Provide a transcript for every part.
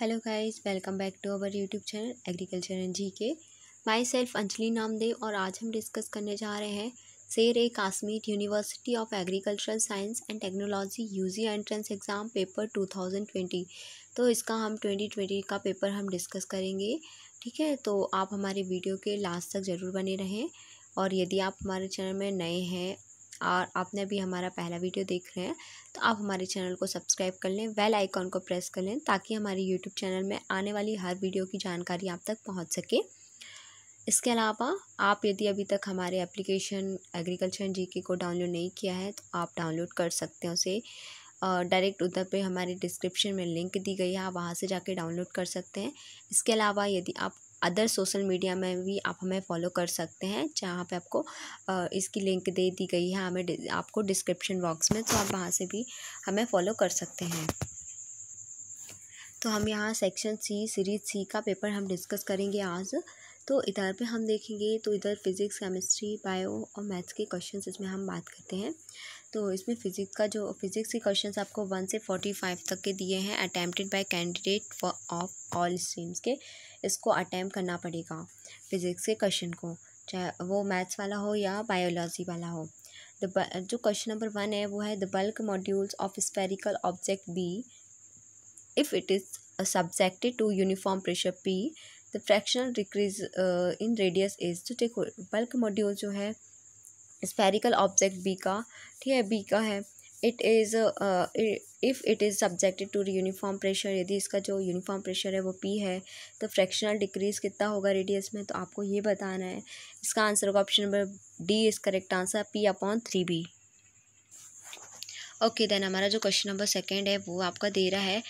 Hello guys welcome back to our YouTube channel agriculture and G K my self Anjali Namdev और आज हम discuss करने जा रहे हैं Sher e Kashmir University of Agricultural Science and Technology UG entrance exam paper 2020 तो इसका हम 2020 का पेपर हम डिस्कस करेंगे ठीक है तो आप हमारे वीडियो के लास्ट तक ज़रूर बने रहें और यदि आप हमारे चैनल में नए हैं और आपने अभी हमारा पहला वीडियो देख रहे हैं तो आप हमारे चैनल को सब्सक्राइब कर लें बेल आइकॉन को प्रेस कर लें ताकि हमारे यूट्यूब चैनल में आने वाली हर वीडियो की जानकारी आप तक पहुँच सके इसके अलावा आप यदि अभी तक हमारे एप्लीकेशन एग्रीकल्चर एंड जीके को डाउनलोड नहीं किया है तो आप डाउनलोड कर सकते हैं उसे डायरेक्ट उधर पे हमारे डिस्क्रिप्शन में लिंक दी गई है आप वहाँ से जाके डाउनलोड कर सकते हैं इसके अलावा यदि आप अदर सोशल मीडिया में भी आप हमें फॉलो कर सकते हैं जहाँ पे आपको इसकी लिंक दे दी गई है हमें आपको डिस्क्रिप्शन बॉक्स में तो आप वहाँ से भी हमें फॉलो कर सकते हैं तो हम यहाँ सेक्शन सी सीरीज सी का पेपर हम डिस्कस करेंगे आज तो इधर पे हम देखेंगे तो इधर फिज़िक्स केमिस्ट्री बायो और मैथ्स के क्वेश्चन इसमें हम बात करते हैं तो इसमें फ़िज़िक्स का जो फिज़िक्स के क्वेश्चन आपको वन से फोर्टी फाइव तक के दिए हैं attempted by candidate of all streams के इसको अटैम्प करना पड़ेगा फिज़िक्स के क्वेश्चन को चाहे वो मैथ्स वाला हो या बायोलॉजी वाला हो द जो क्वेश्चन नंबर वन है वो है the bulk modulus of spherical object B if it is subjected to uniform pressure P the fractional decrease in radius is तो देखो बल्क मॉड्यूल जो है स्पेरिकल ऑब्जेक्ट बी का ठीक है बी का है it is if it is subjected to uniform pressure यदि इसका जो यूनिफॉर्म प्रेशर है वो पी है तो फ्रैक्शनल डिक्रीज़ कितना होगा रेडियस में तो आपको ये बताना है इसका आंसर होगा option number D is correct answer P upon three B okay then हमारा जो क्वेश्चन नंबर सेकेंड है वो आपका दे रहा है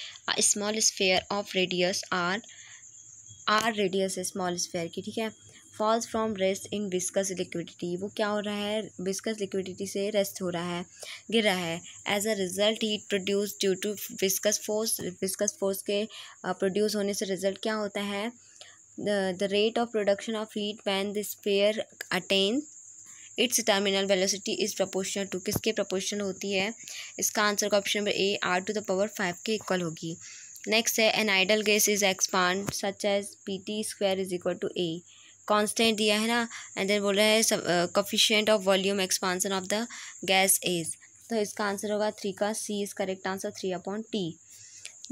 small sphere of radius R R radius है स्मॉल स्फेयर की ठीक है falls from rest in viscous liquidity वो क्या हो रहा है विस्कस लिक्विडिटी से रेस्ट हो रहा है गिर रहा है as a result heat produce due to viscous force viscous force के प्रोड्यूस होने से रिजल्ट क्या होता है the rate of production of heat when this sphere attain its terminal velocity is proportional to किसके प्रपोर्शन होती है इसका आंसर का option number A R to the power five के इक्वल होगी नेक्स्ट है an ideal gas is expand such as P T square is equal to a constant दिया है ना एंड देन बोल रहा है coefficient of volume expansion of the gas is तो इसका आंसर होगा थ्री का C is correct answer three upon T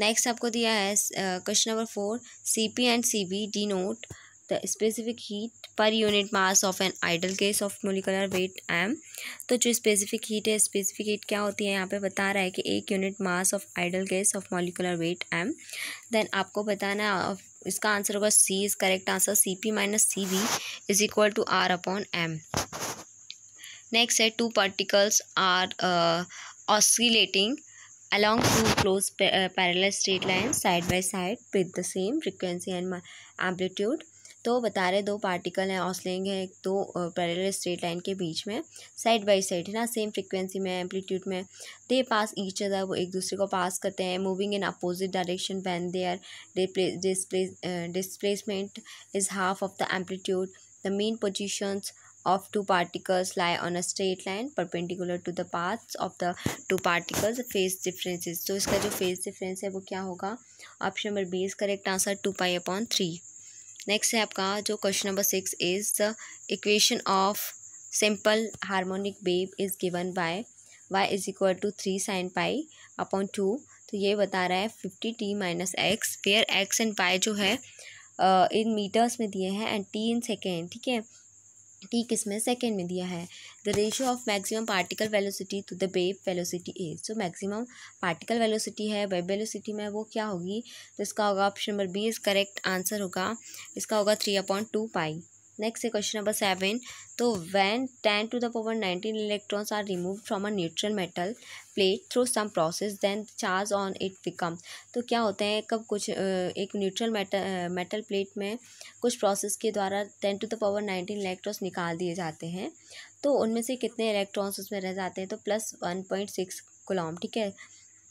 next आपको दिया है question number four C P and C V denote the specific heat per unit mass of an ideal gas of molecular weight M तो जो specific heat है specific heat क्या होती है यहाँ पे बता रहा है कि एक unit mass of ideal gas of molecular weight M then आपको बताना है इसका आंसर होगा C is correct answer C P minus C V is equal to R upon M next है two particles are oscillating along two close parallel straight line side by side with the same frequency and amplitude तो बता रहे दो particle हैं ऑसलिंग है दो parallel straight line के बीच में साइड बाय साइड है ना सेम फ्रिक्वेंसी में एम्पलीट्यूड में दे पास ईच अदर वो एक दूसरे को पास करते हैं moving in opposite direction when they are displacement is half of the amplitude the mean positions of two particles lie on a straight line perpendicular to the paths of the two particles phase differences तो so, इसका जो phase difference है वो क्या होगा option number B is correct answer two pi upon three next है आपका जो question number six is the equation of simple harmonic wave is given by Y is equal to three sine pi upon two तो ये बता रहा है fifty T minus X where X and pi जो है इन मीटर्स में दिए हैं एंड टी इन सेकेंड ठीक है टी किसमें सेकेंड में दिया है the ratio of maximum particle velocity to the wave velocity is जो मैक्सिमम पार्टिकल वेलोसिटी है वेब वेलोसिटी में वो क्या होगी तो इसका होगा option number B is correct answer होगा इसका होगा three upon two pi next है क्वेश्चन नंबर सेवन तो when ten to the power nineteen electrons are remove from a neutral metal plate through some process then charge on it become तो क्या होता है कब कुछ एक न्यूट्रल मेटल मेटल प्लेट में कुछ प्रोसेस के द्वारा ten to the power nineteen electrons निकाल दिए जाते हैं तो उनमें से कितने इलेक्ट्रॉन्स उसमें रह जाते हैं तो plus one point six coulomb ठीक है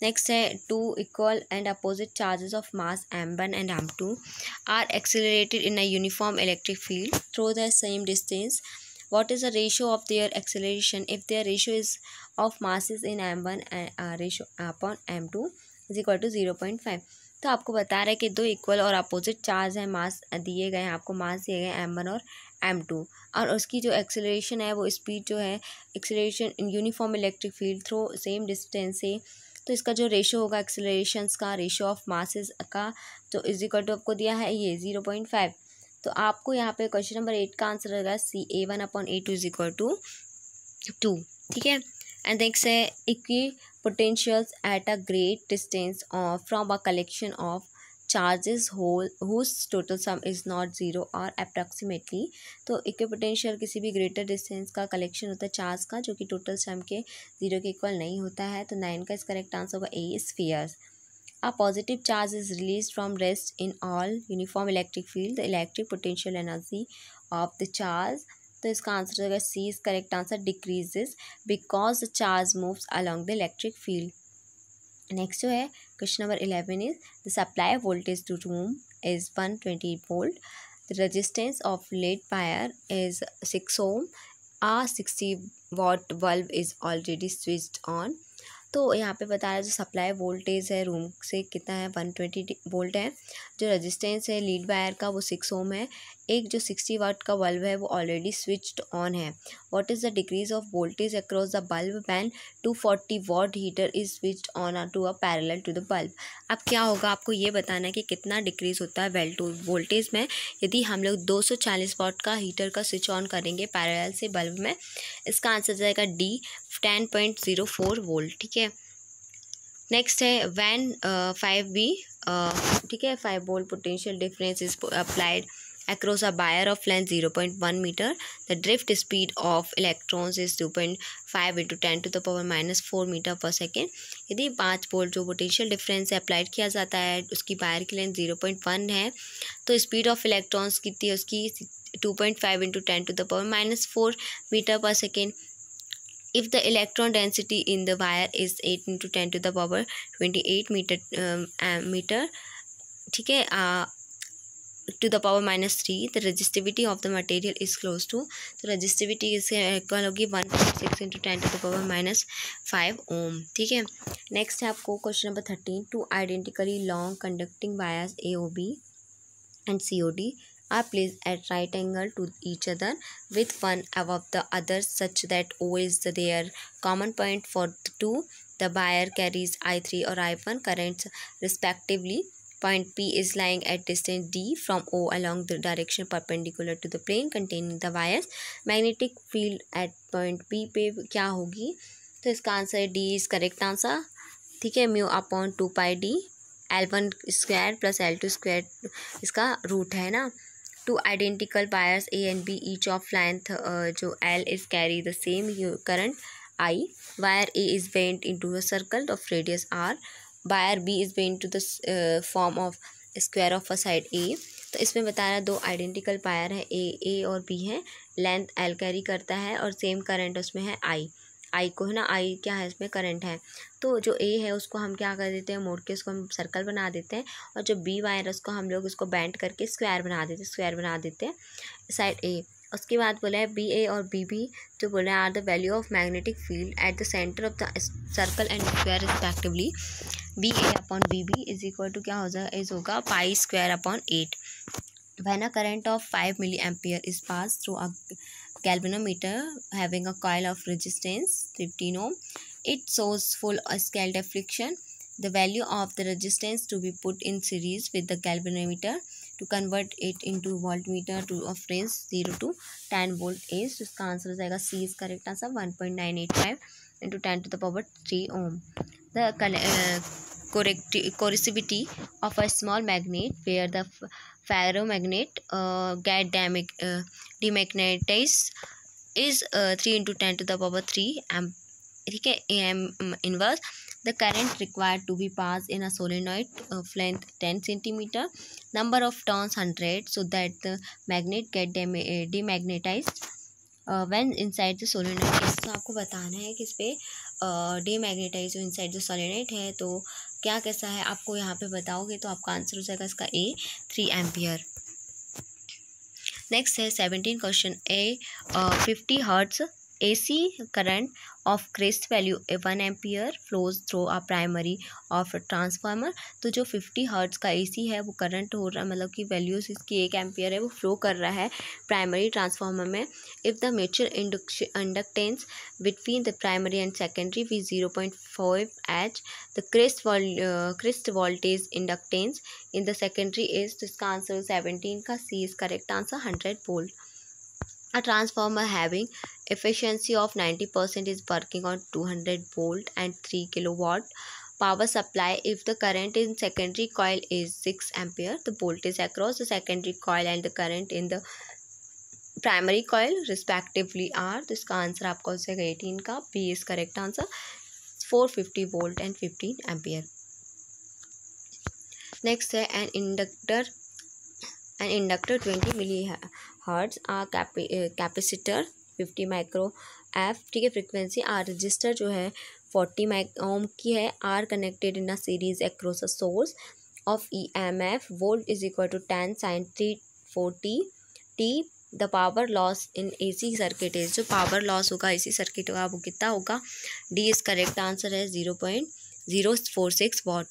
नेक्स्ट है two equal and opposite charges of mass M one and M two are accelerated in a uniform electric field through the same distance what is the ratio of their acceleration if their ratio is of masses in m1 and uh, uh, ratio upon m2 is equal to zero point five तो आपको बता रहा है कि दो equal और opposite charge हैं मास uh, दिए गए हैं आपको मास दिए गए एम वन और एम टू और उसकी जो एक्सेलरेशन है वो स्पीड जो है acceleration in uniform electric field through same distance से तो इसका जो रेशो होगा एक्सेलेशन का रेशो ऑफ मासेस का तो इज इक्वल टू आपको दिया है ये ज़ीरो पॉइंट फाइव तो आपको यहाँ पे क्वेश्चन नंबर एट का आंसर रहेगा C A one upon A two is equal to two ठीक है एंड नेक्स्ट है equipotentials at a great distance from a collection of charges whole whose total sum is not zero और approximately तो potential किसी भी greater distance का collection होता है चार्ज का जो कि टोटल सम के ज़ीरो के इक्वल नहीं होता है तो नाइन का इस करेक्ट आंसर होगा A spheres A positive charge is released from rest in all uniform electric field. The electric potential energy of the charge तो इसका आंसर होगा C is correct answer decreases because the charge moves along the electric field next जो है question number eleven is the supply voltage to room is one twenty volt the resistance of lead wire is six ohm a sixty watt bulb is already switched on तो यहाँ पे बता रहा है जो supply voltage है room से कितना है वन ट्वेंटी वोल्ट है जो रजिस्टेंस है लीड वायर का वो सिक्स ओम है एक जो सिक्सटी वाट का बल्ब है वो ऑलरेडी स्विच्ड ऑन है what is the decrease of voltage across the bulb when forty watt heater is switched on to a parallel to the bulb अब क्या होगा आपको ये बताना है कि कितना डिक्रीज होता है वेल वोल्टेज में यदि हम लोग दो सौ चालीस वाट का हीटर का स्विच ऑन करेंगे पैरल से बल्ब में इसका आंसर जाएगा D ten point zero four volt ठीक है नेक्स्ट है वैन फाइव बी ठीक है five volt potential difference is applied across a wire of length 0.1 meter. The drift speed of electrons is 2.5 into 10 to the power minus 4 metre per second यदि पाँच volt जो potential difference है applied किया जाता है उसकी वायर की length 0.1 है तो स्पीड ऑफ इलेक्ट्रॉन्स कितनी है उसकी 2.5 point five into ten to the power minus four metre per second if the electron density in the wire is 8 into 10 to the power 28 meter um, uh, meter ठीक है to the power minus three the resistivity of the material is close to तो resistivity इसके equal होगी one point six into ten to the power minus five ohm ठीक है next है आपको question number thirteen two identically long conducting wires A O B and C O D are place at right angle to each other with one above the other such that O is the their common point for the two wire carries I three और I one currents respectively Point P is lying at distance d from O along the direction perpendicular to the plane containing the wires. Magnetic field at point P पे क्या होगी तो इसका answer D is correct answer ठीक है mu upon two pi D L one square plus L two square इसका root है ना two identical wires A and B each of length जो L is carry the same current I wire A is bent into a circle of radius R wire B is bent to the form of square of a side A तो इसमें बता रहा है दो identical pier है ए ए और B है length L carry करता है और सेम करंट उसमें है आई आई को है ना आई क्या है इसमें करंट है तो जो ए है उसको हम क्या कर देते हैं मोड़ के उसको हम सर्कल बना देते हैं और जो बी वायर उसको हम लोग उसको बैंड करके स्क्वायर बना देते हैं स्क्वायर बना देते हैं साइड ए उसके बाद बोला है बी ए और बी बी जो तो बोला है are the value of magnetic field at the centre of the circle and square respectively B A upon B B is equal to क्या हो जाएगा इज होगा pi square upon eight when a current of five milli ampere is pass through a galvanometer having a coil of resistance 15 ohm its source full of scaled friction the value of the resistance to be put in series with the galvanometer to convert it into voltmeter to of range 0 to 10 volt is इसका answer हो जाएगा C is correct answer 1.985 into 10 to the power 3 ohm. The uh, correct coercivity of a small magnet where the ferromagnet uh, get uh, demagnetized is uh, 3 into 10 to the power 3 amp am um, inverse the current required to be passed in a solenoid of length 10 centimeter number of turns 100 so that the magnet get demagnetized in inside the solenoid इसको आपको बताना है कि इस पर इन inside the solenoid है तो क्या कैसा है आपको यहाँ पे बताओगे तो आपका आंसर हो जाएगा इसका ए थ्री एम्पियर नेक्स्ट है seventeen question a fifty hertz AC current of crest value one ampere flows through a primary of transformer तो जो फिफ्टी हर्ट्स का एसी है वो करंट हो रहा है मतलब कि वैल्यूज इसकी एक एम्पियर है वो फ्लो कर रहा है प्राइमरी ट्रांसफार्मर में if the mutual inductance between the primary and secondary be zero point five H the crest crest voltage inductance in the secondary is तो इसका आंसर सेवनटीन का C is correct answer hundred volt A transformer having efficiency of 90% is working on 200 volt and 3 kilowatt power supply if the current in secondary coil is 6 ampere the voltage across the secondary coil and the current in the primary coil respectively are this इसका answer आपका हो जाएगा eighteen का B is correct answer four fifty volt and fifteen ampere next है an inductor an inductor hertz a capacitor fifty micro F ठीक है frequency R register जो है फोर्टी माइक ओम की है are connected in a series across a source of E M F volt is equal to ten sine three forty T the power loss in A C circuit is जो power loss होगा A C circuit होगा वो कितना होगा D is correct answer है zero point zero four six watt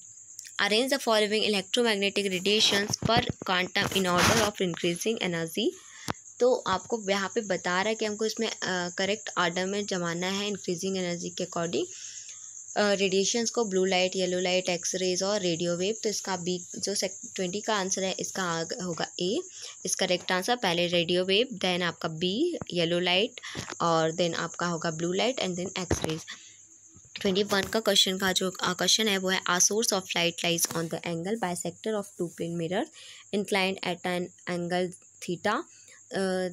arrange the following electromagnetic radiation per quantum in order of increasing energy तो आपको यहाँ पे बता रहा है कि हमको इसमें करेक्ट आर्डर में जमाना है इंक्रीजिंग एनर्जी के अकॉर्डिंग रेडिएशंस को blue light yellow light X-rays और रेडियो वेव तो इसका बी जो ट्वेंटी का आंसर है इसका होगा ए इसका करेक्ट आंसर पहले रेडियो वेव देन आपका बी येलो लाइट और देन आपका होगा blue light and then X-rays twenty one का क्वेश्चन का जो क्वेश्चन है वो है a source of light lies on the angle bisector of two plane mirror inclined at an angle theta uh,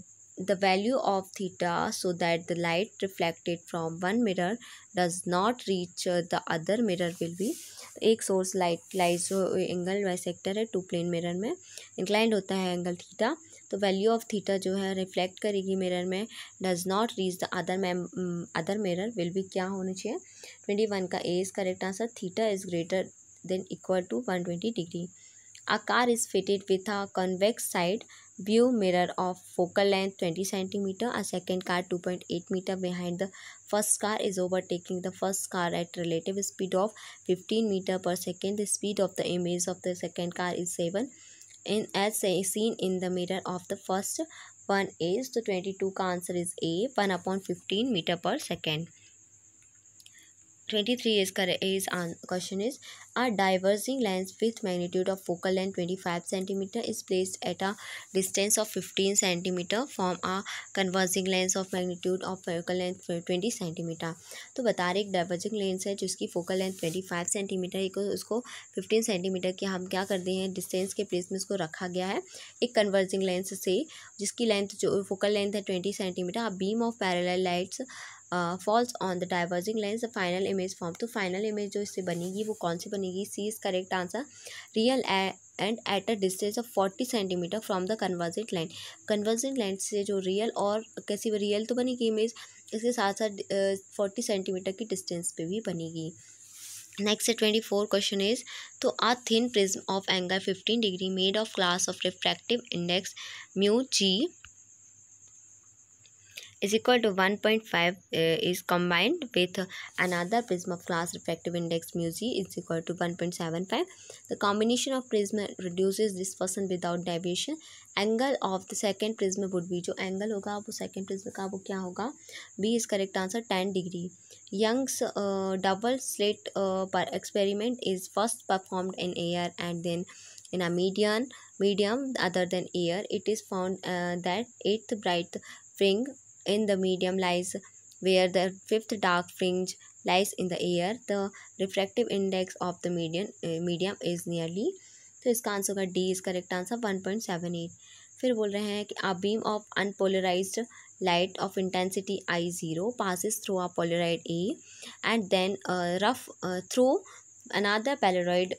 the value of theta so that the light reflected from one mirror does not reach uh, the other mirror will be एक source light lies angle angle sector है two plane mirror में inclined होता है angle theta तो value of theta जो है reflect करेगी mirror में does not reach the other ma'am other mirror will be क्या होना चाहिए ट्वेंटी वन का A is correct answer theta is greater than equal to one twenty degree A car is fitted with a convex side view mirror of focal length 20 centimeter. A second car 2.8 meter behind the first car is overtaking the first car at relative speed of 15 meter per second. The speed of the image of the second car is 7 in as seen in the mirror of the first one is the 22 ka answer is a 1 upon 15 meter per second twenty three is कर is question is a diverging lens with magnitude of focal length twenty five centimetre is place at a distance of fifteen centimetre form a converging lens of magnitude of focal length twenty centimetre तो बता रहे एक diverging lens है जिसकी focal length twenty five centimetre एक उसको fifteen centimetre की हम क्या करते हैं डिस्टेंस के प्लेस में उसको रखा गया है एक कन्वर्जिंग लेंस से जिसकी लेंथ जो फोकल लेंथ है twenty centimetre a beam of parallel lights falls on the diverging lens the final image form तो फाइनल इमेज जो इससे बनेगी वो कौन सी बनेगी C is correct answer real and at a distance of forty centimetre from the convergent line convergent line से जो रियल और कैसी रियल तो बनेगी इमेज इसके साथ साथ फोर्टी सेंटीमीटर की डिस्टेंस पे भी बनेगी next twenty four question is तो a thin prism of angle fifteen degree made of class of refractive index mu G is equal to 1.5 uh, is combined with another prism of glass refractive index mu z is equal to 1.75 the combination of prism reduces dispersion without deviation Angle of the second prism would be, जो angle होगा वो second prism का वो क्या होगा is correct answer. Ten degree. Young's Young's uh, double slit पर uh, experiment is first performed in air and then in a median medium other than air it is found uh, that eighth bright ring in the medium lies where the fifth dark fringe lies in the air the refractive index of the median uh, medium is nearly तो इसका answer होगा D इसका correct answer one point seven eight फिर बोल रहे हैं कि a beam of unpolarised light of intensity I0 passes through a polaroid A and then uh, rough through another polaroid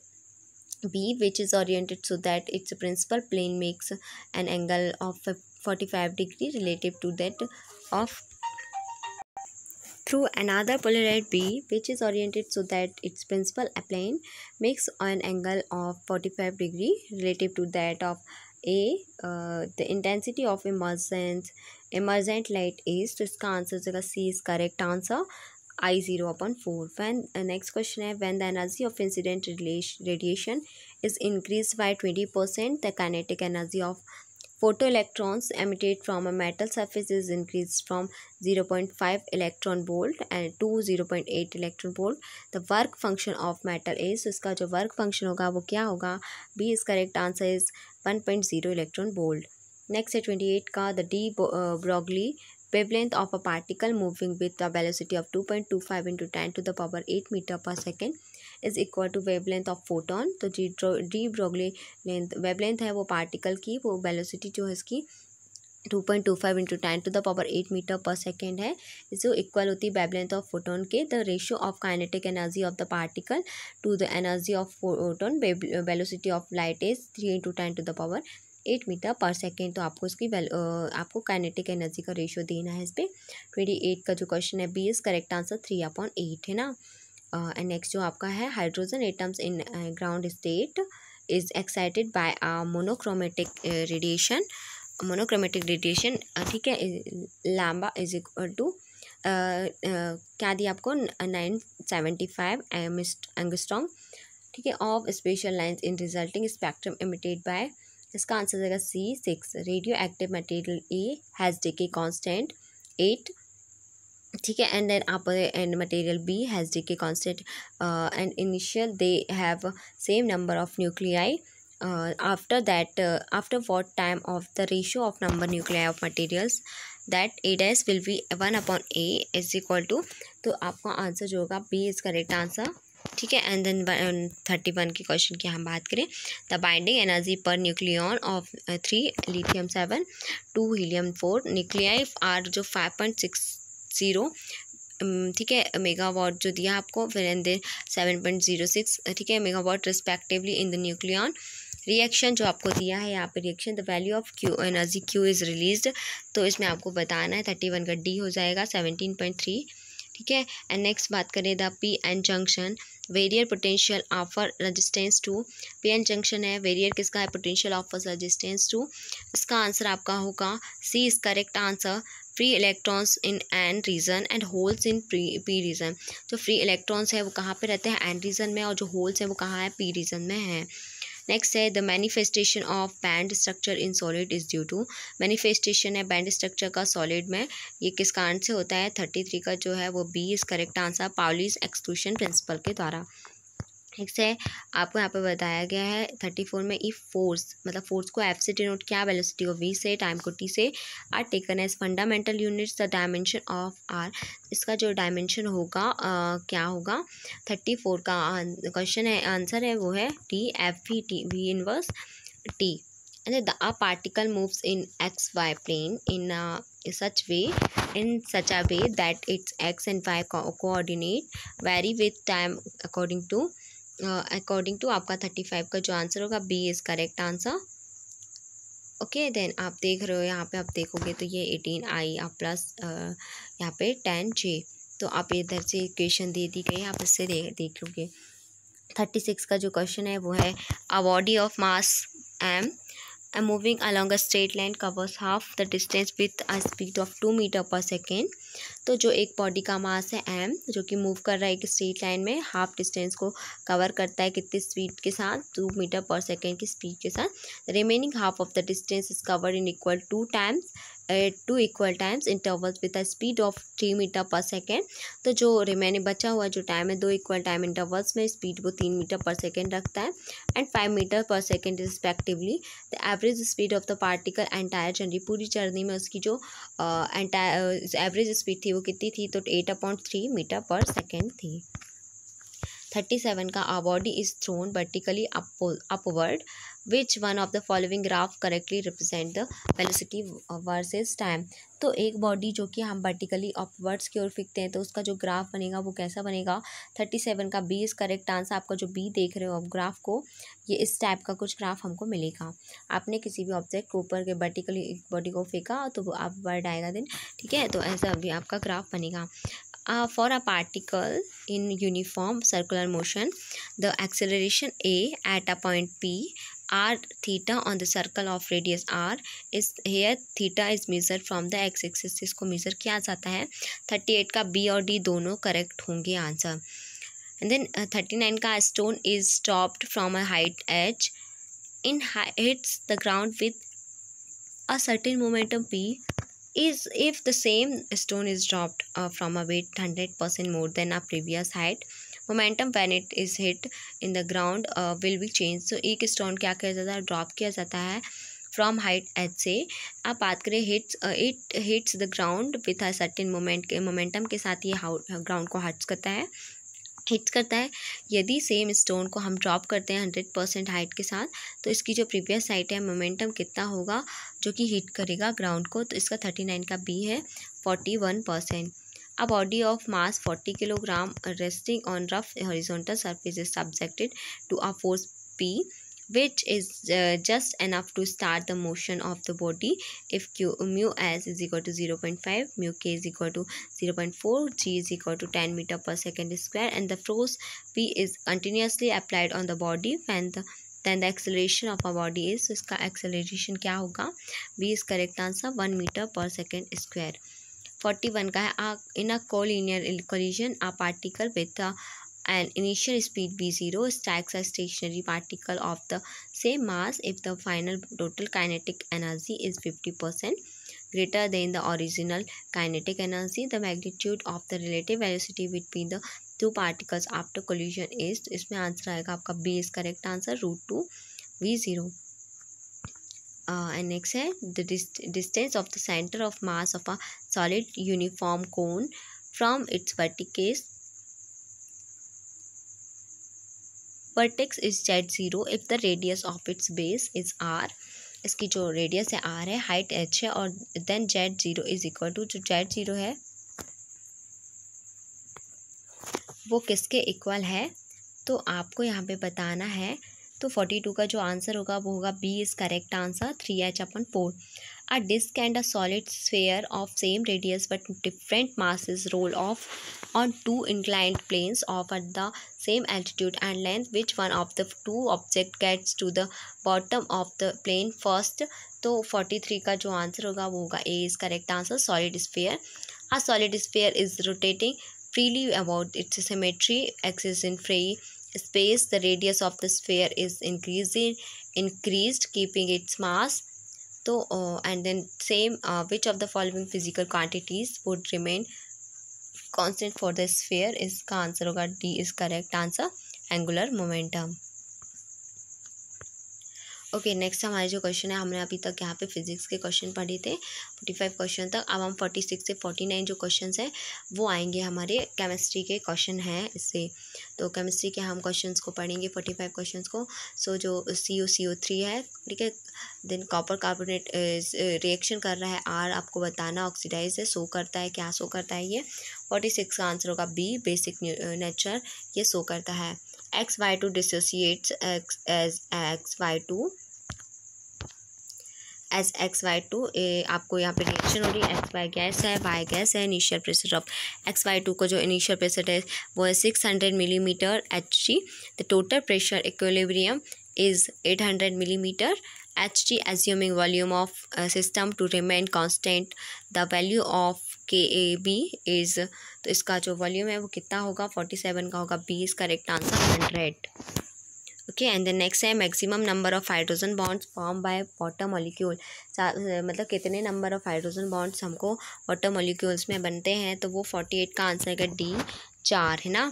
B which is oriented so that its principal plane makes an angle of 45 degree relative to that of through another Polaroid B which is oriented so that its principal plane makes an angle of 45 degree relative to that of A. Uh, the intensity of emergent, emergent light is This answer, answer जगह C is correct answer I 0 upon 4. When uh, next question is when the energy of incident radiation is increased by 20 percent the kinetic energy of Photoelectrons emitted from a metal surface is increased from 0.5 electron volt and to 0.8 electron volt. The work function of metal is तो जो work function होगा वो क्या होगा B is correct answer is 1.0 electron volt. Next है 28 का the de uh, Broglie wavelength of a particle moving with a velocity of 2.25 into 10 to the power 8 meter per second is equal to wave length of photon तो de de Broglie length wave length है वो particle की वो velocity जो है इसकी two point two five into ten to the power eight metre per second है जो इक्वल होती है लेंथ ऑफ फोटोन के the ratio of kinetic energy of the particle to the energy of photon velocity of light is three into ten to the power eight metre per second तो आपको इसकी आपको kinetic energy का ratio देना है इस पर ट्वेंटी एट का जो क्वेश्चन है B is correct answer three upon eight है ना नेक्स्ट uh, जो आपका है hydrogen atoms in ground state is excited by monochromatic radiation monochromatic radiation ठीक है लैम्बा इज इक्वल टू क्या दिया आपको नाइन सेवेंटी फाइव एंगस्ट्रॉन्ग ठीक है of special lines in resulting spectrum emitted by इसका आंसर रहेगा C six radio active material A has K constant eight ठीक है एंड देन आप and material B has decay constant and initial they have same number of nuclei after that after what time of the ratio of number nuclei of materials that A does will be one upon e is equal to तो आपका answer जो होगा B is correct answer ठीक है and then thirty one के question की हम बात करें the binding energy per nucleon of three lithium seven two helium four nuclei are जो फाइव पॉइंट सिक्स ज़ीरो ठीक है मेगावाट जो दिया आपको फिर and then seven point zero six ठीक है megawatt respectively in the nucleon reaction जो आपको दिया है यहाँ पे reaction the value of Q energy Q is release तो इसमें आपको बताना है थर्टी वन का डी हो जाएगा सेवनटीन पॉइंट थ्री ठीक है एंड नेक्स्ट बात करें the P N junction barrier potential offer resistance to P N junction है वेरियर किसका है पोटेंशियल ऑफर रजिस्टेंस टू इसका आंसर आपका होगा C is correct answer free electrons in N region and holes in P region जो free electrons है वो कहाँ पे रहते हैं एंड रीजन में और जो होल्स हैं वो कहाँ है पी रीजन में है नेक्स्ट है the manifestation of band structure in solid is due to manifestation है बैंड स्ट्रक्चर का सॉलिड में ये किस कारण से होता है थर्टी थ्री का जो है वो B is correct answer Pauli's exclusion principle के द्वारा नेक्स्ट है आपको यहाँ पर बताया गया है थर्टी फोर में इफ़ फोर्स मतलब फोर्स को एफ से डिनोट किया वेलोसिटी ऑफ वी से टाइम को टी से are taken as fundamental units the dimension of R इसका जो डायमेंशन होगा आ, क्या होगा थर्टी फोर का क्वेश्चन है आंसर है वो है T F V T V inverse T and a particle moves in X Y plane in such way in such a way that its X and Y coordinate vary coordinate time according to according to आपका thirty five का जो answer होगा B is correct answer okay then आप देख रहे हो यहाँ पे आप देखोगे तो ये एटीन आई आप प्लस यहाँ पे टेन जे तो आप इधर से इक्वेशन दे दी गई आप इससे दे देख लोगे थर्टी सिक्स का जो क्वेश्चन है वो है a body of mass M M moving along a straight line covers half the distance with a speed of two metre per second तो जो एक बॉडी का मास है एम जो कि मूव कर रहा है एक स्ट्रीट लाइन में हाफ डिस्टेंस को कवर करता है कितनी स्पीड के साथ टू मीटर पर सेकेंड की स्पीड के साथ remaining half of the distance is cover in equal two times two equal times intervals with the speed of three metre per second तो जो रिमेनिंग बचा हुआ जो टाइम है दो इक्वल टाइम इंटरवल्स में स्पीड वो तीन मीटर पर सेकेंड रखता है and five metre per second respectively the average speed of the particle entire journey पूरी जर्नी में उसकी जो एंटायर uh, एवरेज स्पीड थी वो कितनी थी तो eight upon three metre per second थी थर्टी सेवन का a body is thrown vertically upward which one of the following graph correctly represent the velocity versus time तो एक बॉडी जो कि हम वर्टिकली अपवर्ड्स की ओर फेंकते हैं तो उसका जो ग्राफ बनेगा वो कैसा बनेगा थर्टी सेवन का बी इज़ करेक्ट आंसर आपका जो बी देख रहे हो आप ग्राफ को ये इस टाइप का कुछ ग्राफ हमको मिलेगा आपने किसी भी ऑब्जेक्ट को ऊपर के वर्टिकली बॉडी को फेंका तो वो अपवर्ड आएगा दिन ठीक है तो ऐसा भी आपका ग्राफ बनेगा for a particle in uniform circular motion the acceleration a at a point p r theta on the circle of radius r is here theta is measured from the x axis इसको measure किया जाता है thirty eight का b और d दोनों correct होंगे answer and then thirty nine का stone is stopped from a height H in hits the ground with a certain momentum p is if the same stone is dropped uh, from a weight 100% more than a previous height momentum when it is hit in the ground will be change तो एक stone क्या किया जाता है drop किया जाता है from height H से आप बात करें hits it hits the ground with a certain moment के मोमेंटम के साथ ये ग्राउंड uh, को हट्स करता है हिट करता है यदि सेम स्टोन को हम ड्रॉप करते हैं हंड्रेड परसेंट हाइट के साथ तो इसकी जो प्रीवियस हाइट है मोमेंटम कितना होगा जो कि हिट करेगा ग्राउंड को तो इसका थर्टी नाइन का बी है forty one percent a body of mass forty kilogram resting on rough horizontal surface is subjected to a force P which is just enough to start the motion of the body if Q mu s is equal to zero point five mu K is equal to zero point four G is equal to ten metre per second square and the Frost P is continuously applied on the body then the then the acceleration of a body is इसका acceleration क्या होगा B is correct answer one metre per second square forty one का है ah in a collinear collision ah particle with an initial speed V zero strikes a stationary particle of the same mass if the final total kinetic energy is fifty percent greater than the original kinetic energy the magnitude of the relative velocity between the two particles after collision is इसमें answer आएगा आपका B is correct answer root two V zero and uh, X है the distance of the centre of mass of a solid uniform cone from its vertices vertex is Z zero if the radius of its base is R इसकी जो radius है are है height H है और then Z zero is equal to जो Z zero है वो किसके इक्वल है तो आपको यहाँ पे बताना है तो फोर्टी टू का जो आंसर होगा वो होगा B is correct answer three H upon four a disc and a solid sphere of same radius but different masses roll off on two inclined planes of at the same altitude and length which one of the two object gets to the bottom of the plane first तो forty three का जो answer होगा वो होगा A is correct answer solid sphere a solid sphere is rotating freely about its symmetry axis in free space the radius of the sphere is increasing increased keeping its mass so uh, and then same uh, which of the following physical quantities would remain constant for the sphere is ka answer hoga d is correct answer angular momentum okay next हमारे जो question है हमने अभी तक यहाँ पे physics के question पढ़े थे फोर्टी फाइव क्वेश्चन तक अब हम फोर्टी सिक्स से फोर्टी नाइन जो क्वेश्चन है वो आएंगे हमारे केमिस्ट्री के क्वेश्चन हैं इससे तो केमिस्ट्री के हम क्वेश्चन को पढ़ेंगे फोर्टी फाइव क्वेश्चन को सो जो सी ओ सी ओ थ्री है ठीक है देन कॉपर कार्बोनेट रिएक्शन कर रहा है आर आपको बताना ऑक्सीडाइज है सो करता है क्या सो करता है ये फोर्टी सिक्स का आंसर होगा बी बेसिक नेचर ये सो करता है X Y two dissociates X as X Y two as X Y two आपको यहाँ पे रिएक्शन हो रही है एक्स वाई गैस है वाई गैस है initial pressure of X Y two का जो इनिशियल प्रेशर है वो है six hundred millimetre H G the total pressure equilibrium is eight hundred millimetre H D assuming volume of system to remain constant the value of K A B is तो इसका जो volume है वो कितना होगा फोर्टी सेवन का होगा B is correct answer hundred okay and the next है maximum number of hydrogen bonds form by water molecule मतलब कितने नंबर ऑफ हाइड्रोजन बॉन्ड्स हमको वाटर मॉलिक्यूल्स में बनते हैं तो वो फोर्टी एट का आंसर है डी चार है ना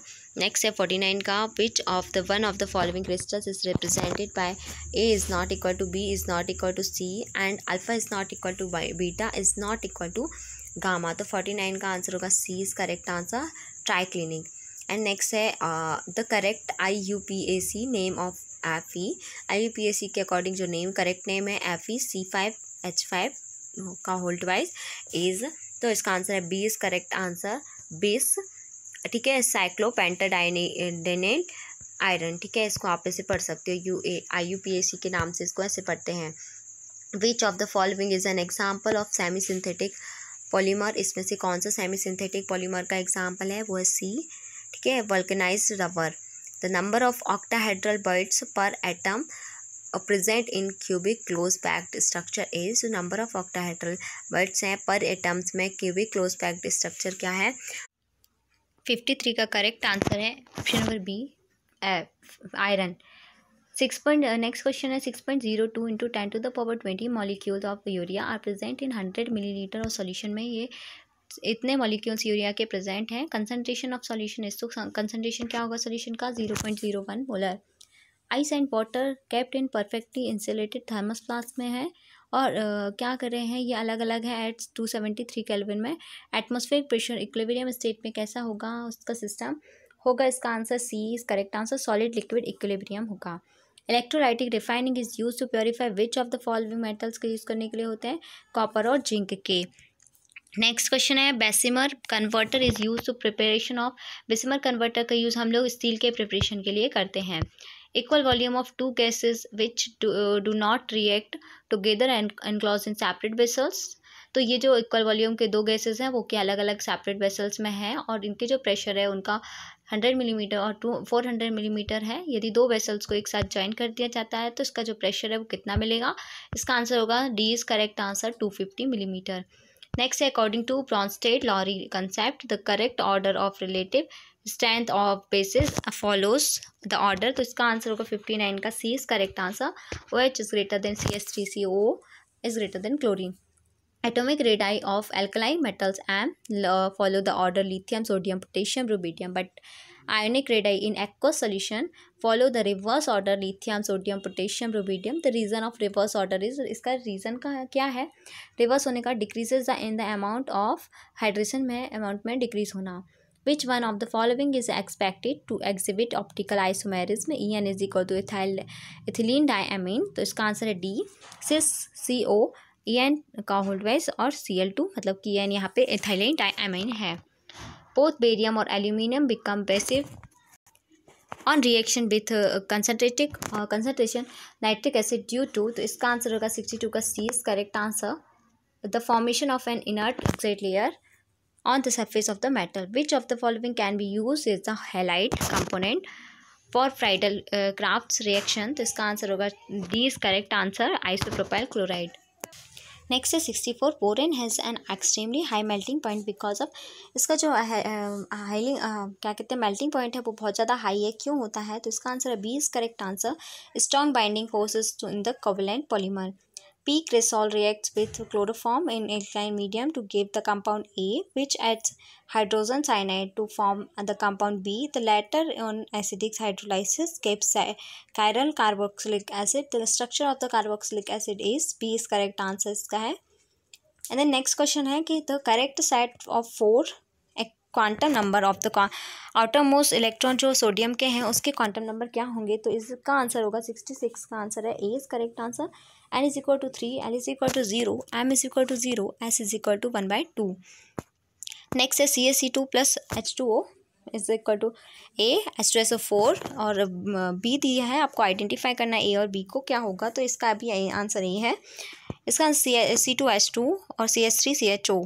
नेक्स्ट है फोर्टी नाइन का which of the one of the following crystals is represented by A is not equal to B is not equal to C and alpha is not equal to beta is not equal to gamma तो forty nine का answer होगा C is correct answer triclinic and next है the correct I U P A C name of एफ़ी I U P A C के according जो name correct name है एफ़ी C five H five का hold wise is तो इसका answer है बी इज़ करेक्ट आंसर बीस ठीक है साइक्लोपेंटाडाइनेट आयरन ठीक है इसको आप ऐसे पढ़ सकते हो U A I U P A C के नाम से इसको ऐसे पढ़ते हैं which of the following is an example of semi synthetic polymer इसमें से कौन सा सेमी सिंथेटिक पॉलीमर का एग्जाम्पल है वो है सी ठीक है vulcanise rubber the number of octahedral birds per atom present in cubic close packed structure is number of octahedral birds हैं पर एटम्स में क्यूबिक क्लोज पैक्ड स्ट्रक्चर क्या है फिफ्टी थ्री का करेक्ट आंसर है option number B iron six point next question है six point zero two into ten to the power twenty molecules of urea are present in hundred millilitre और solution में ये इतने molecules urea के present हैं concentration of solution इस तो concentration क्या होगा सॉल्यूशन का zero point zero one molar ice and water kept in perfectly insulated thermos flask में है और uh, क्या कर रहे हैं ये अलग अलग है at two seventy three kelvin में एटमोसफेयर प्रेशर इक्वेबेरियम स्टेट में कैसा होगा उसका सिस्टम होगा इसका answer C is correct answer solid liquid equilibrium होगा electrolytic refining is use to purify which of the following metals का यूज़ करने के लिए होते हैं कॉपर और जिंक के नेक्स्ट क्वेश्चन है Bessemer converter is use to preparation of Bessemer converter का यूज़ हम लोग स्टील के प्रिपरेशन के लिए करते हैं equal volume of two gases which do not react together and together in separate vessels तो ये जो इक्वल वॉल्यूम के दो गैसेस हैं वो क्या अलग अलग सेपरेट वेसल्स में हैं और इनके जो प्रेशर है उनका हंड्रेड मिलीमीटर और टू फोर हंड्रेड मिलीमीटर है यदि दो वेसल्स को एक साथ ज्वाइन कर दिया जाता है तो इसका जो प्रेशर है वो कितना मिलेगा इसका आंसर होगा D is correct answer two fifty millimetre Next, according to bronsted Lowry concept, the correct order of relative strength of bases follows the order तो इसका आंसर होगा फिफ्टी नाइन का C is correct answer O H is greater than C S three C O is greater than chlorine atomic radii of alkaline metals M follow the order lithium sodium potassium rubidium but ionic radii in एक्व solution follow the reverse order lithium sodium potassium rubidium the reason of reverse order is इसका reason का क्या है reverse होने का decreases the in the amount of hydration में amount में decrease होना which one of the following is expected to exhibit optical optical isomerism en is equal to ethylene diamine तो इसका आंसर है डी सिस सी ओ E N का होल्डवाइज और C L two मतलब कि एन e यहाँ पे डाई डाइमीन है बोथ बेरियम और aluminium become passive on reaction with concentrated concentration nitric acid due to तो इसका आंसर होगा सिक्सटी टू का C is correct answer the formation of an inert oxide layer on the surface of the metal which of the following can be use is the halide component for Friedel uh, Crafts तो इसका answer होगा D is correct answer isopropyl chloride next है sixty four borane has an extremely high melting point because of इसका जो high क्या कहते हैं melting point है वो बहुत ज़्यादा हाई है क्यों होता है तो इसका आंसर है B is correct answer strong binding forces to in the covalent polymer peak resol reacts with chloroform in alkaline medium to give the compound A, which adds hydrogen cyanide to form the compound B. The latter on acidic hydrolysis gives chiral carboxylic acid. The structure of the carboxylic acid is B is correct answer इसका है And then next question है कि the correct set of four quantum number of the outer most electron जो sodium के हैं उसके quantum number क्या होंगे तो इसका आंसर होगा सिक्सटी सिक्स का आंसर है A is correct answer N is equal to three L is equal to zero M is equal to zero S is equal to one by two next है C S C two plus H two O is equal to A H two S O four और B uh, दिया है आपको identify करना है ए और B को क्या होगा तो इसका अभी आंसर यही है इसका C C two H two और C S three C H O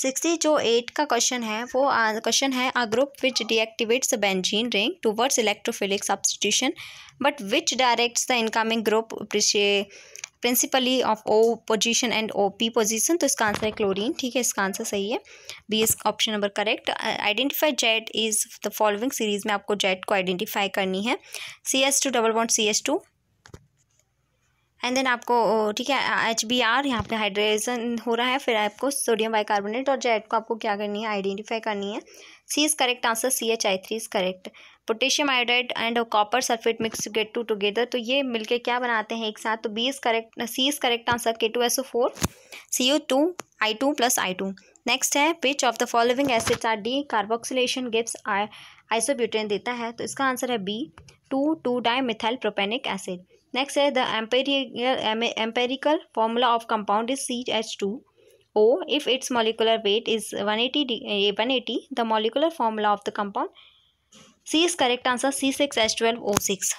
sixty जो एट का क्वेश्चन है वो क्वेश्चन uh, है a group which deactivates benzene ring towards electrophilic substitution but which directs the incoming group principally of O position and O P position तो इसका answer है chlorine ठीक है इसका आंसर सही है B is option number correct identify Z is the following series में आपको जेड को आइडेंटिफाई करनी है C S two double bond C S two and then आपको ठीक है एच बी आर यहाँ पे हाइड्रेशन हो रहा है फिर आपको सोडियम बाइकार्बोनेट और जेड को आपको क्या करनी है आइडेंटिफाई करनी है C is correct answer C H I three is correct potassium iodide and copper sulphate mix get to together तो ये मिलके क्या बनाते हैं एक साथ तो B is correct C is correct answer K two S O four C O two I two plus I two next है which of the following acids are decarboxylation gives isobutane देता है तो इसका answer है B two two di methyl propanoic acid next है the imperial empirical formula of compound is C H two O if its molecular weight is one eighty one eighty the molecular formula of the compound C is correct answer C six H twelve O six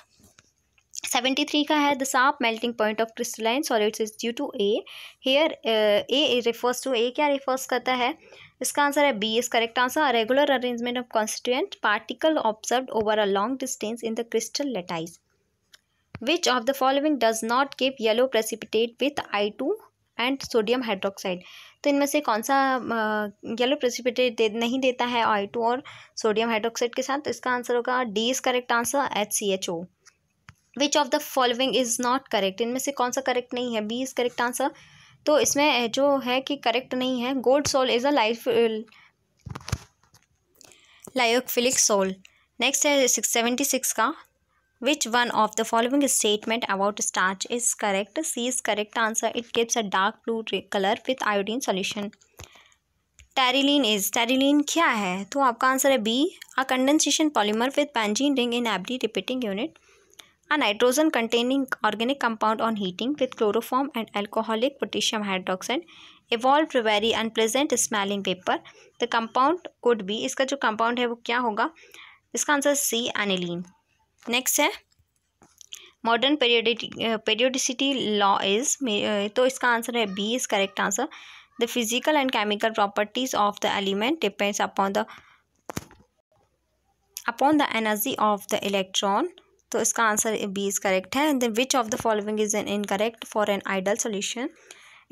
seventy three का है the sharp melting point of crystalline solids is due to a here A refers to A क्या refers करता है इसका answer है B is correct answer regular arrangement of constituent particle observe over a long distance in the crystal lattice which of the following does not give yellow precipitate with I two and sodium hydroxide तो इनमें से कौन सा yellow precipitate दे, नहीं देता है I two और sodium hydroxide के साथ तो इसका आंसर होगा D is correct answer H C H O which of the following is not correct इनमें से कौन सा करेक्ट नहीं है बी इज़ करेक्ट आंसर तो इसमें जो है कि करेक्ट नहीं है gold sol is a life lyophilic sol next है सेवेंटी सिक्स का which one of the following statement about starch is correct C is correct answer it gives a dark blue colour with iodine solution terylene is terylene क्या है तो आपका answer है B a condensation polymer with benzene ring in every repeating unit a nitrogen containing organic compound on heating with chloroform and alcoholic potassium hydroxide evolve very unpleasant smelling vapour the compound could be इसका जो कंपाउंड है वो क्या होगा इसका answer C aniline next है modern periodicity law is तो इसका आंसर है B is correct answer the physical and chemical properties of the element depends upon the upon the energy of the electron तो इसका आंसर बी इज़ करेक्ट है and which of the following is an incorrect for an ideal solution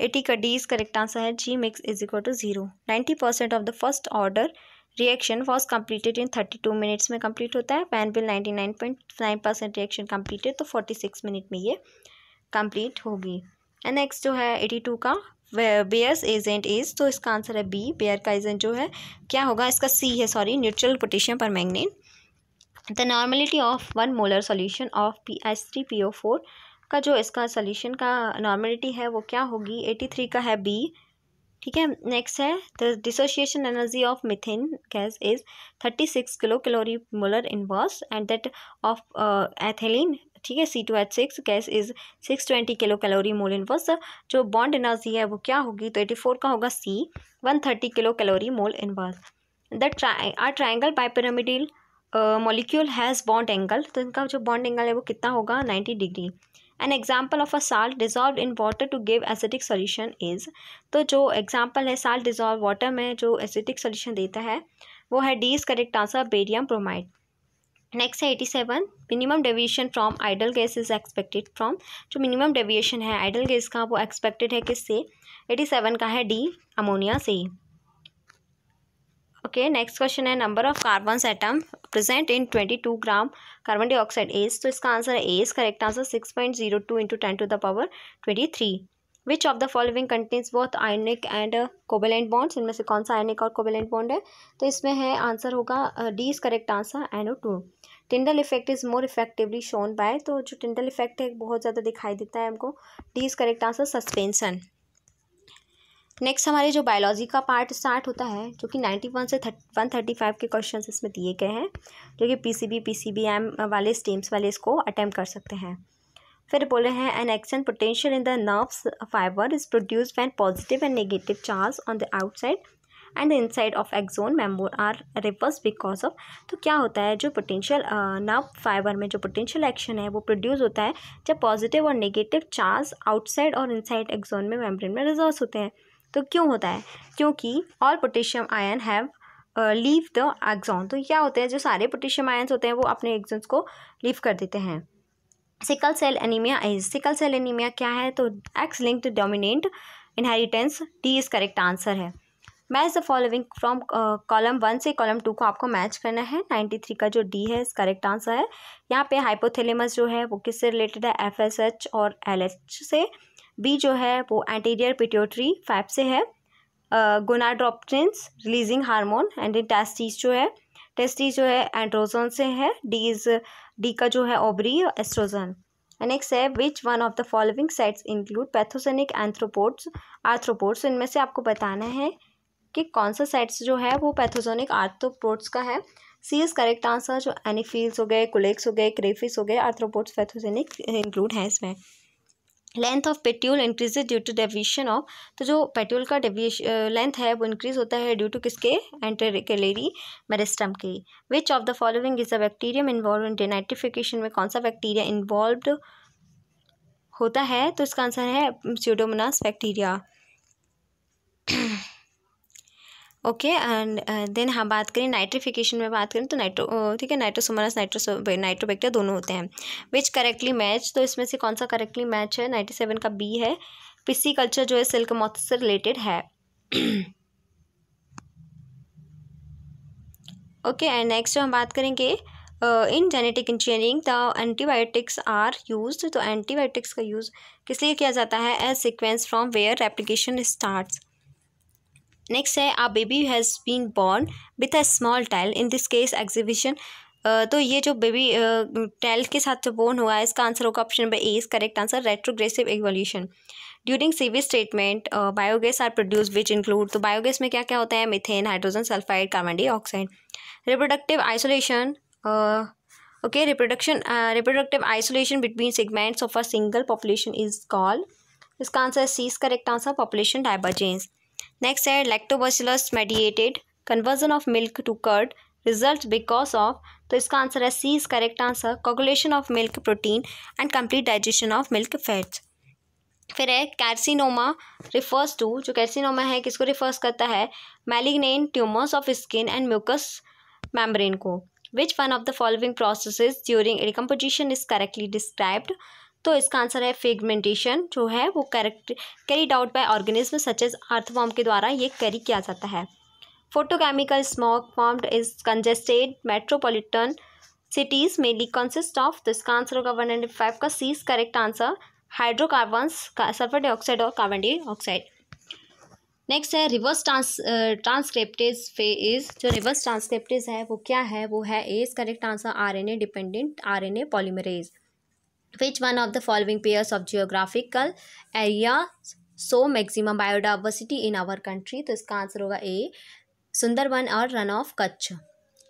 eighty का D is correct answer है G mix is equal to zero ninety percent of the first order reaction was completed in thirty two minutes में complete होता है when will ninety nine point nine percent reaction completed तो forty six minute में ये complete होगी and next जो है eighty two का बेयर्स एजेंट इज तो इसका आंसर है बी बेयर का एजेंट जो है क्या होगा इसका सी है sorry neutral potassium permanganate the normality of one molar solution of P S three P O four का जो इसका सोल्यूशन का नॉर्मलिटी है वो क्या होगी एटी थ्री का है बी ठीक है नेक्स्ट है the dissociation energy of methane gas is thirty six kilo calorie molar inverse and that of ethylene ठीक है C two H six gas is six twenty kilo calorie mole inverse जो bond energy है वो क्या होगी तो eighty four का होगा C one thirty kilo calorie mole inverse the tri or triangle bipyramidal molecule has bond angle तो इनका जो बॉन्ड एंगल है वो कितना होगा ninety degree an example of a salt dissolve in water to give acetic solution is तो जो example है साल्ट डिजॉल्व वाटर में जो एसिडिक सोल्यूशन देता है वो है D is correct answer barium bromide next है eighty seven minimum deviation from ideal gas is expected from जो मिनिमम डेविएशन है आइडल गैस का वो एक्सपेक्टेड है किससे एटी सेवन का है डी अमोनिया से ओके नेक्स्ट क्वेश्चन है number of carbon atom present in twenty two gram carbon dioxide as तो इसका आंसर है A's correct answer six point zero two into ten to the power twenty three which of the following contents both ionic and covalent bonds इनमें से कौन सा आयनिक और कोबेलेंट bond है तो इसमें है आंसर होगा D is correct answer N O two Tyndall effect is more effectively shown by तो जो टिंडल इफेक्ट है बहुत ज़्यादा दिखाई देता है हमको D is correct answer suspension next हमारे जो बायोलॉजी का पार्ट स्टार्ट होता है जो कि नाइन्टी वन से थर्ट वन थर्टी फाइव के क्वेश्चन इसमें दिए गए हैं जो कि P C B P C B M वाले स्टेम्स वाले इसको अटैम्प्ट कर सकते हैं फिर बोले हैं an action potential in the nerves fibre is produce when positive and negative charge on the outside and the inside of axon membrane are reverse because of तो क्या होता है जो पोटेंशियल नर्व फाइबर में जो पोटेंशियल एक्शन है वो produce होता है जब पॉजिटिव और नेगेटिव चार्ज आउटसाइड और इनसाइड एक्जोन में मेम्ब्रेन में रिजर्स होते हैं तो क्यों होता है क्योंकि all potassium ion have leave the axon तो क्या होते हैं जो सारे पोटेशियम आयन्स होते हैं वो अपने एग्जॉन्स को लीव कर देते हैं sickle cell anaemia is sickle cell anaemia क्या है तो X linked dominant inheritance D is correct answer है match the following from column one से कॉलम टू को आपको मैच करना है नाइन्टी थ्री का जो डी है इस करेक्ट आंसर है यहाँ पे हाइपोथेलेमस जो है वो किससे रिलेटेड है एफ एस एच और एल एच से बी जो है वो एंटीरियर पिट्योट्री फाइप से है gonadotropins releasing hormone and testis जो है टेस्टिस जो है एंड्रोजन से है डी इज डी का जो है ओबरी एस्ट्रोजन नेक्स्ट है which one of the following sets include pathogenic anthropods arthropods इनमें से आपको बताना है कि कौन सा सेट्स जो है वो पैथोजोनिक आर्थ्रोपोड्स का है सी इज़ करेक्ट आंसर जो एनिफील्स हो गए कुलेक्स हो गए क्रेफिस हो गए आर्थ्रोपोड्स पैथोजेनिक इंक्लूड हैं इसमें length of petiole increase due to deviation of तो जो पेट्यूल का डेविएश लेंथ है वो इंक्रीज होता है ड्यू टू किसके एंटेरिकलेरी मेरेस्टम के which of the following is a bacterium involve in denitrification में कौन सा बैक्टीरिया इन्वॉल्व होता है तो इसका आंसर है pseudomonas bacteria okay and then हम बात करें नाइट्रिफिकेशन में बात करें तो नाइट्रो uh, ठीक है नाइट्रोसोमोनस नाइट्रो नाइट्रोबैक्टेरिया दोनों होते हैं विच करेक्टली मैच तो इसमें से कौन सा करेक्टली मैच है नाइन्टी सेवन का बी है पिसी कल्चर जो है सिल्क मॉथ से रिलेटेड है ओके एंड नेक्स्ट जो हम बात करेंगे in genetic engineering the antibiotics are use तो एंटीबायोटिक्स का यूज़ किस लिए किया जाता है as sequence from where application starts next है a baby has been born with a small tail in this case exhibition तो ये जो बेबी टाइल uh, के साथ जो बोर्न हुआ है इसका आंसर होगा option number A is correct answer retrogressive evolution during CV statement biogas are produce which include तो बायोगैस में क्या क्या होता है methane hydrogen sulphide carbon dioxide reproductive isolation okay reproduction reproductive isolation between segments of a single population is called इसका answer C is correct answer population divergence next है lactobacillus mediated conversion of milk to curd result because of तो इसका answer है C is correct answer coagulation of milk protein and complete digestion of milk fats फिर है carcinoma refers to जो carcinoma है किसको refers करता है malignant tumours of skin and mucous membrane को which one of the following process during recomposition is correctly described तो इसका आंसर है फेगमेंटेशन जो है वो correct carried out by organism such as earthworm के द्वारा ये कैरी किया जाता है photochemical smog formed is congested metropolitan cities mainly consist of तो इसका आंसर होगा वन एंड फाइव का C is correct answer hydrocarbons sulphur dioxide और कार्बन डाइऑक्साइड नेक्स्ट है रिवर्स ट्रांस ट्रांसक्रिप्टेज फे इज जो रिवर्स ट्रांसक्रिप्टेज है वो क्या है वो है A is correct answer RNA dependent RNA polymerase which one of the following pairs of geographical area so maximum biodiversity in our country तो इसका आंसर होगा ए सुंदरवन और रन ऑफ कच्छ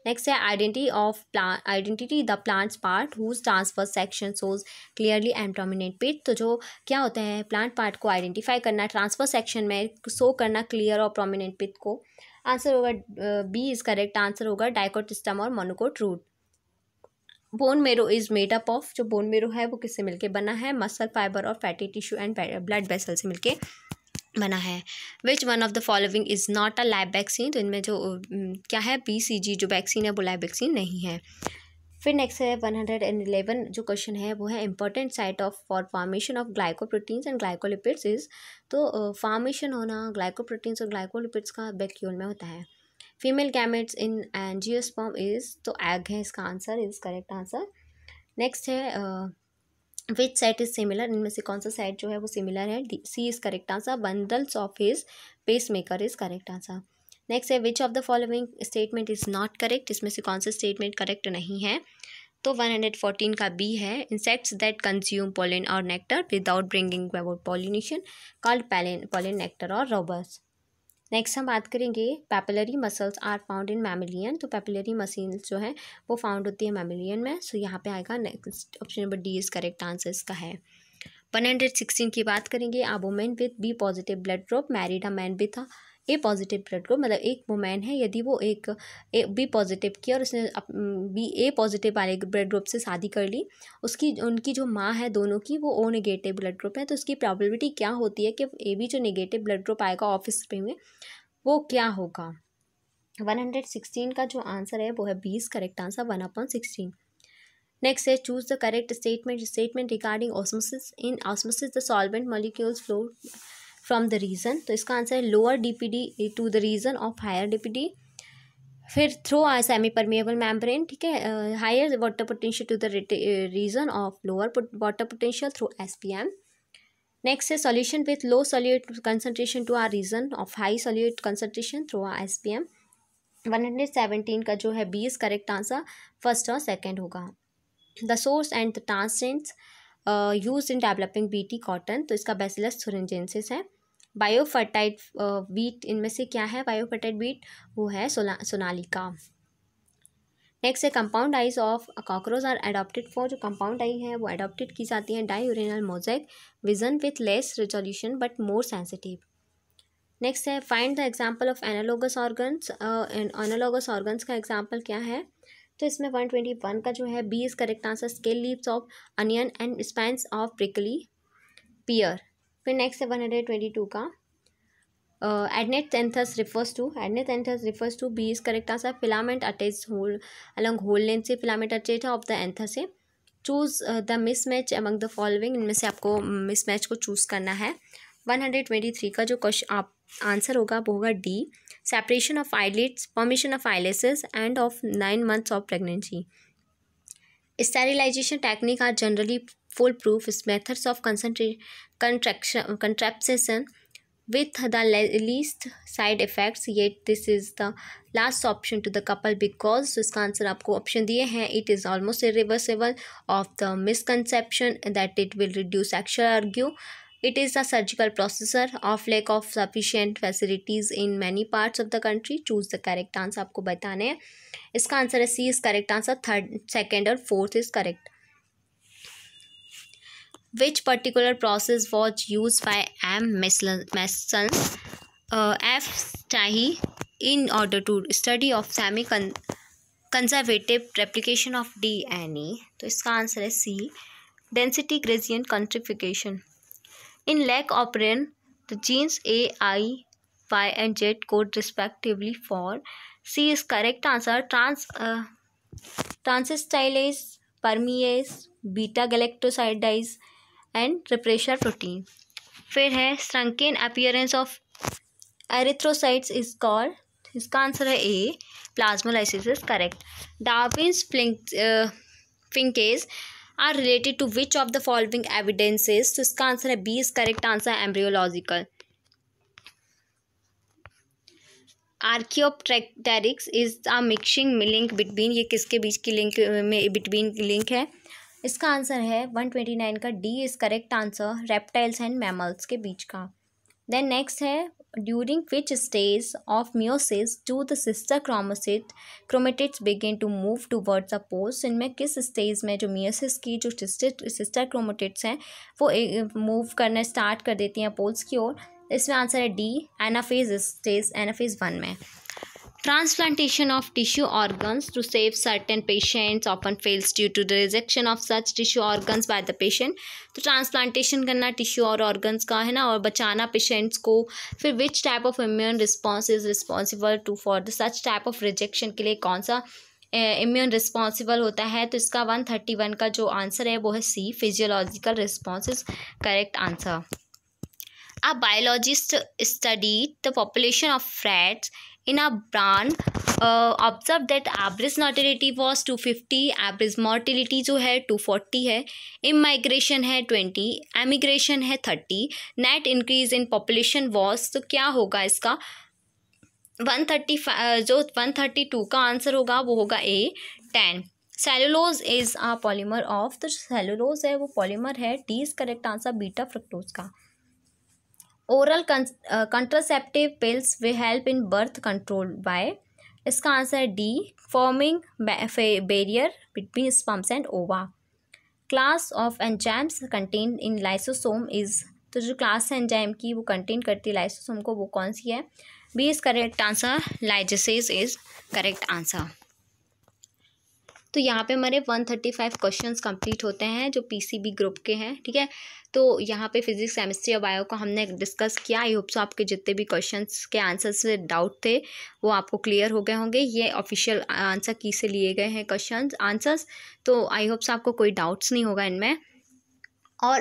नेक्स्ट है identity of plant identity the plants part whose transfer section shows clearly and prominent pith तो जो क्या होता है प्लांट पार्ट को आइडेंटिफाई करना ट्रांसफर सेक्शन में शो करना क्लियर और प्रोमिनेंट पिट को आंसर होगा बी इज करेक्ट आंसर होगा डाइकोटिस्टम और monocot root bone marrow is made up of जो बोन मेरो है वो किससे मिलके बना है मसल फाइबर और fatty tissue and blood vessel से मिलके बना है which one of the following is not a lab vaccine तो इनमें जो क्या है बी सी जी जो वैक्सीन है वो लैब वैक्सीन नहीं है फिर नेक्स्ट है वन हंड्रेड एंड इलेवन जो क्वेश्चन है वो है important site of for formation of glycoproteins and glycolipids is तो फॉर्मेशन होना ग्लाइकोप्रोटीन्स और ग्लाइकोलिपिड्स का बैक्यूल में होता है female gametes in angiosperm is तो एग है इसका answer is correct answer next है विच सेट इज सिमिलर इनमें से कौन सा सेट जो है वो सिमिलर है C is correct answer bundles of his pace maker is correct answer next है which of the following statement is not correct इसमें से कौन सा स्टेटमेंट करेक्ट नहीं है तो वन हंड्रेड फोर्टीन का बी है इंसेक्ट्स दैट कंज्यूम पोलिन और nectar without bringing about pollination called pollen pollen nectar और रॉबर्स नेक्स्ट हम बात करेंगे papillary muscles are found in mammalian तो पैपलरी मसल जो है वो फाउंड होती है मैमिलियन में सो so, यहाँ पे आएगा next option number D is correct answer इसका है वन हंड्रेड सिक्सटीन की बात करेंगे a women with B positive blood group married a man with a A positive blood group मतलब एक वुमेन है यदि वो एक ए बी पॉजिटिव की और उसने बी ए पॉजिटिव वाले ब्लड ग्रुप से शादी कर ली उसकी उनकी जो माँ है दोनों की वो ओ नेगेटिव ब्लड ग्रुप है तो उसकी प्रॉबिलिटी क्या होती है कि ए बी जो नेगेटिव ब्लड ग्रुप आएगा ऑफिस में वो क्या होगा वन हंड्रेड सिक्सटीन का जो आंसर है वो है B is correct answer one upon sixteen next है choose the correct statement statement regarding osmosis in osmosis the solvent molecules flow from the region तो इसका आंसर है lower D P D to the reason of higher D P D फिर through a semi permeable membrane ठीक है higher water potential to the reason of lower water potential through S P M next है solution with low solute concentration to are region of high solute concentration through are S P M one hundred seventeen का जो है B is correct answer first और second होगा the source and the transgenes used in developing B T cotton तो इसका bacillus थुरजेंसिस है बायोफर्टाइट wheat uh, इनमें से क्या है बायोफर्टाइट वीट वो है सोना सोनालिका नेक्स्ट है compound eyes of cockroach are adapted for जो कंपाउंड आई है वो एडॉप्टेड की जाती है diurnal mosaic vision with less resolution but more sensitive next है find the example of analogous organs analogous organs का एग्जाम्पल क्या है तो इसमें वन ट्वेंटी वन का जो है B is correct answer scale leaves of onion and spines of prickly pear फिर नेक्स्ट है वन हंड्रेड ट्वेंटी टू का adnate anthers refers to adnate anthers refers to B is correct answer filament attach whole along whole length से filament attach है of the anthers से choose the mis among the following इनमें से आपको miss match को choose करना है one hundred twenty three का जो क्वेश्चन आप आंसर होगा वो होगा D separation of eyelids formation of eyelashes end of nine months of pregnancy sterilisation technique are generally foolproof is methods of contraction contraction with the least side effects ये this is the last option to the couple because इसका आंसर आपको option दिए हैं it is almost reversible of the misconception that it will reduce actual argue It is a surgical procedure of lack of sufficient facilities in many parts of the country. Choose the correct answer आपको बताने हैं इसका answer है C is correct answer third second और fourth is correct which particular process was used by M Meselson F Stahl in order to study of semi conservative replication of DNA तो इसका answer है C density gradient centrifugation In lac operon, the genes A, I, Y and Z code respectively for C is correct answer trans uh, permease, beta galactosidase and repressor protein. फिर है shrunken appearance of erythrocytes is called इसका answer है A plasmolysis is correct Darwin finches are related to which of the following evidences तो इसका answer है B is correct answer embryological archaeopteryx is a missing link between ये किसके बीच की link में between link है इसका आंसर है वन ट्वेंटी नाइन का D is correct answer reptiles and mammals के बीच का देन नेक्स्ट है during which stage of meiosis do the sister chromosate chromatids begin to move towards a post इनमें किस स्टेज में जो मियोसिस की जो सिस्टर सिस्टर क्रोमोटिड्स हैं वो मूव करना स्टार्ट कर देती हैं पोल्स की ओर इसमें आंसर है D anaphase stage anaphase one में transplantation of tissue organs to save certain patients often fails due to the rejection of such tissue organs by the patient तो ट्रांसप्लांटेशन करना टिश्यू और ऑर्गन्स का है ना और बचाना पेशेंट्स को फिर which type of immune response is responsible to for the such type of rejection के लिए कौन सा इम्यून uh, रिस्पॉन्सिबल होता है तो इसका वन थर्टी वन का जो आंसर है वो है C physiological response is correct answer a biologist study the population of rats In our brand, uh, observe that average mortality was 250 average mortality जो है 240 है इमाइग्रेशन है 20 एमिग्रेशन है 30 net increase in population was तो क्या होगा इसका one thirty uh, जो वन थर्टी टू का आंसर होगा वो होगा A ten cellulose is a polymer of तो सेलुलोज है वो पॉलीमर है D is correct answer beta fructose का ओरल कंट्रासेप्टिव पिल्स वे help in birth control by इसका answer D forming barrier between sperms and ova class of enzymes contain in lysosome is तो जो class है enzyme की वो contain करती है लाइसोसोम को वो कौन सी है B is correct answer lyases is correct answer तो यहाँ पे हमारे one thirty five question complete होते हैं जो बी ग्रुप के हैं ठीक है तो यहाँ पे फिजिक्स केमिस्ट्री और बायो को हमने डिस्कस किया आई होप सो आपके जितने भी क्वेश्चन के आंसर्स से डाउट थे वो आपको क्लियर हो गए होंगे ये ऑफिशियल आंसर की से लिए गए हैं क्वेश्चन आंसर्स तो आई होप आपको कोई डाउट्स नहीं होगा इनमें और